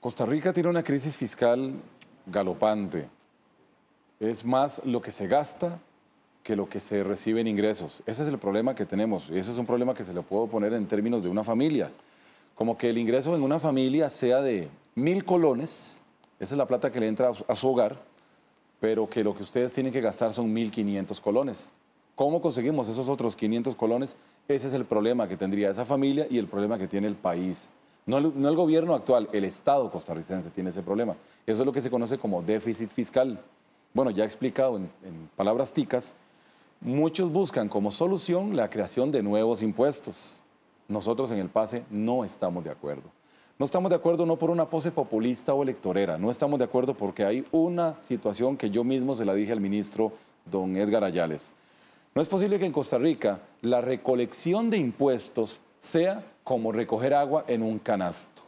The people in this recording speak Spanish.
Costa Rica tiene una crisis fiscal galopante. Es más lo que se gasta que lo que se recibe en ingresos. Ese es el problema que tenemos y ese es un problema que se le puede poner en términos de una familia. Como que el ingreso en una familia sea de mil colones, esa es la plata que le entra a su hogar, pero que lo que ustedes tienen que gastar son mil quinientos colones. ¿Cómo conseguimos esos otros 500 colones? Ese es el problema que tendría esa familia y el problema que tiene el país. No el, gobierno actual, el Estado costarricense tiene ese problema. Eso es lo que se conoce como déficit fiscal. Bueno, ya he explicado en, en palabras ticas, muchos buscan como solución la creación de nuevos impuestos. Nosotros en el PASE no estamos de acuerdo. No estamos de acuerdo no por una pose populista o electorera, no estamos de acuerdo porque hay una situación que yo mismo se la dije al ministro don Edgar Ayales. No es posible que en Costa Rica la recolección de impuestos sea como recoger agua en un canasto.